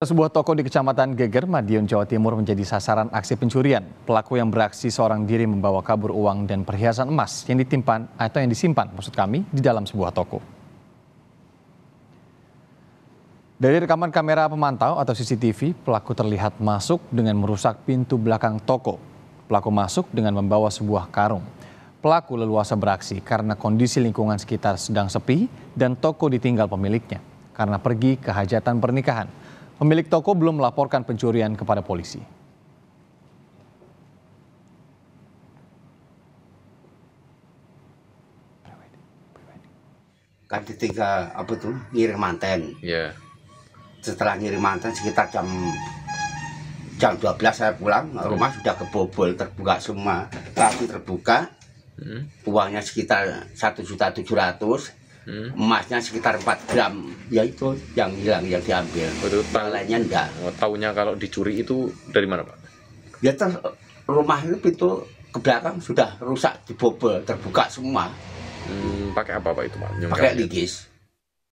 Sebuah toko di Kecamatan Geger, Madiun, Jawa Timur menjadi sasaran aksi pencurian. Pelaku yang beraksi seorang diri membawa kabur uang dan perhiasan emas yang ditimpan atau yang disimpan, maksud kami, di dalam sebuah toko. Dari rekaman kamera pemantau atau CCTV, pelaku terlihat masuk dengan merusak pintu belakang toko. Pelaku masuk dengan membawa sebuah karung. Pelaku leluasa beraksi karena kondisi lingkungan sekitar sedang sepi dan toko ditinggal pemiliknya karena pergi ke hajatan pernikahan. Pemilik toko belum melaporkan pencurian kepada polisi. Kan di tiga apa tuh ngirim manten. Iya. Yeah. Setelah ngirim manten sekitar jam jam 12 saya pulang iya. rumah sudah kebobol terbuka semua tapi terbuka hmm. uangnya sekitar satu juta tujuh ratus hmm. emasnya sekitar 4 gram ya itu yang hilang yang diambil yang lainnya enggak oh, tahunya kalau dicuri itu dari mana pak ya ter rumah itu pintu ke belakang sudah rusak dibobol terbuka semua hmm, pakai apa pak itu pak pakai ligis